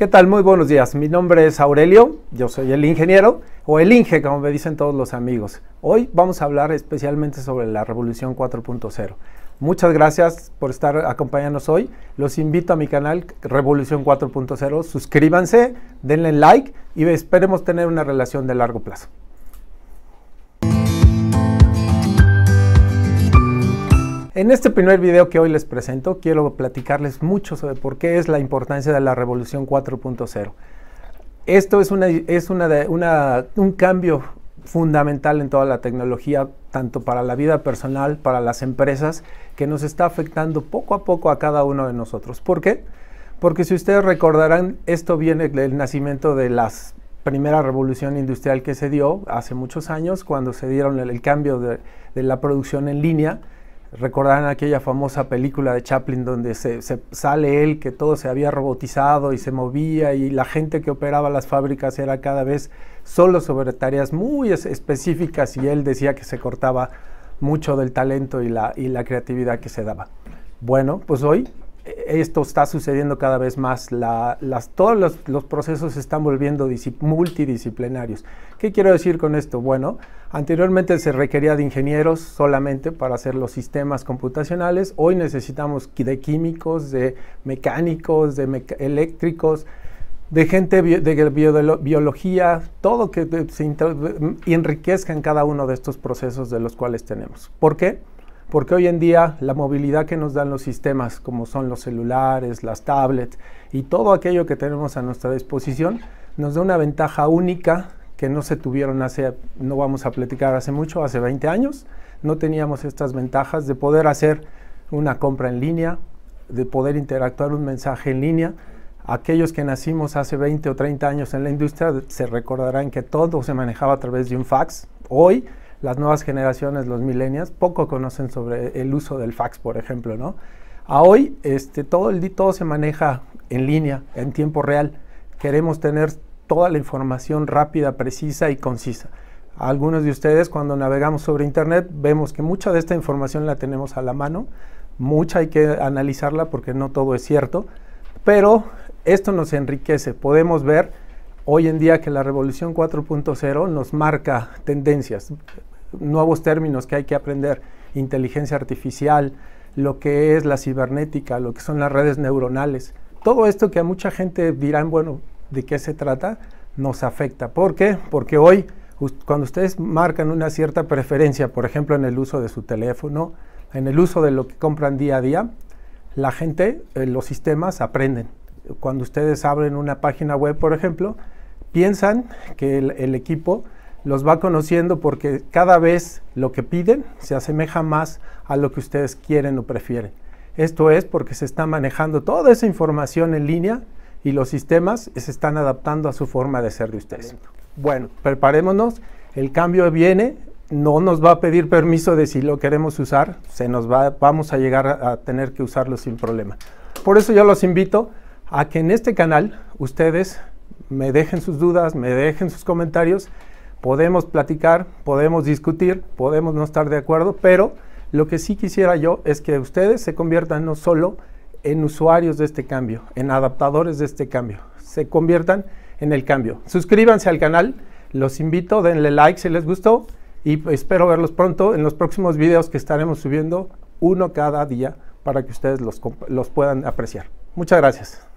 ¿Qué tal? Muy buenos días. Mi nombre es Aurelio, yo soy el ingeniero, o el Inge, como me dicen todos los amigos. Hoy vamos a hablar especialmente sobre la Revolución 4.0. Muchas gracias por estar acompañándonos hoy. Los invito a mi canal Revolución 4.0. Suscríbanse, denle like y esperemos tener una relación de largo plazo. En este primer video que hoy les presento, quiero platicarles mucho sobre por qué es la importancia de la revolución 4.0. Esto es, un cambio fundamental en toda la tecnología, tanto para la vida personal, para las empresas, que nos está afectando poco a poco a cada uno de nosotros. ¿Por qué? Porque si ustedes recordarán, esto viene del nacimiento de la primera revolución industrial que se dio hace muchos años, cuando se dieron el, cambio de la producción en línea Recordarán aquella famosa película de Chaplin donde se, sale él, que todo se había robotizado y se movía y la gente que operaba las fábricas era cada vez solo sobre tareas muy específicas y él decía que se cortaba mucho del talento y la, y la creatividad que se daba. Bueno, pues hoy esto está sucediendo cada vez más. todos los, procesos se están volviendo multidisciplinarios. ¿Qué quiero decir con esto? Bueno, anteriormente se requería de ingenieros solamente para hacer los sistemas computacionales. Hoy necesitamos de químicos, de mecánicos, de eléctricos, de gente de biología, todo que se enriquezca en cada uno de estos procesos de los cuales tenemos. ¿Por qué? porque hoy en día la movilidad que nos dan los sistemas, como son los celulares, las tablets y todo aquello que tenemos a nuestra disposición, nos da una ventaja única que no se tuvieron hace, no vamos a platicar hace mucho, hace 20 años, no teníamos estas ventajas de poder hacer una compra en línea, de poder interactuar un mensaje en línea. Aquellos que nacimos hace 20 o 30 años en la industria se recordarán que todo se manejaba a través de un fax. Hoy las nuevas generaciones, los millennials, poco conocen sobre el uso del fax, por ejemplo, ¿no? A hoy, este, todo, todo se maneja en línea, en tiempo real. Queremos tener toda la información rápida, precisa y concisa. Algunos de ustedes cuando navegamos sobre Internet vemos que mucha de esta información la tenemos a la mano, mucha hay que analizarla porque no todo es cierto, pero esto nos enriquece. Podemos ver hoy en día que la revolución 4.0 nos marca tendencias nuevos términos que hay que aprender, inteligencia artificial, lo que es la cibernética, lo que son las redes neuronales. Todo esto que a mucha gente dirán, bueno, ¿de qué se trata? Nos afecta. ¿Por qué? Porque hoy, cuando ustedes marcan una cierta preferencia, por ejemplo, en el uso de su teléfono, en el uso de lo que compran día a día, la gente, eh, los sistemas aprenden. Cuando ustedes abren una página web, por ejemplo, piensan que el equipo los va conociendo porque cada vez lo que piden se asemeja más a lo que ustedes quieren o prefieren. Esto es porque se está manejando toda esa información en línea y los sistemas se están adaptando a su forma de ser de ustedes. Bueno, preparémonos, el cambio viene, no nos va a pedir permiso de si lo queremos usar, se nos va, vamos a llegar a, a tener que usarlo sin problema. Por eso yo los invito a que en este canal ustedes me dejen sus dudas, me dejen sus comentarios Podemos platicar, podemos discutir, podemos no estar de acuerdo, pero lo que sí quisiera yo es que ustedes se conviertan no solo en usuarios de este cambio, en adaptadores de este cambio, se conviertan en el cambio. Suscríbanse al canal, los invito, denle like si les gustó y espero verlos pronto en los próximos videos que estaremos subiendo, uno cada día, para que ustedes los, los puedan apreciar. Muchas gracias.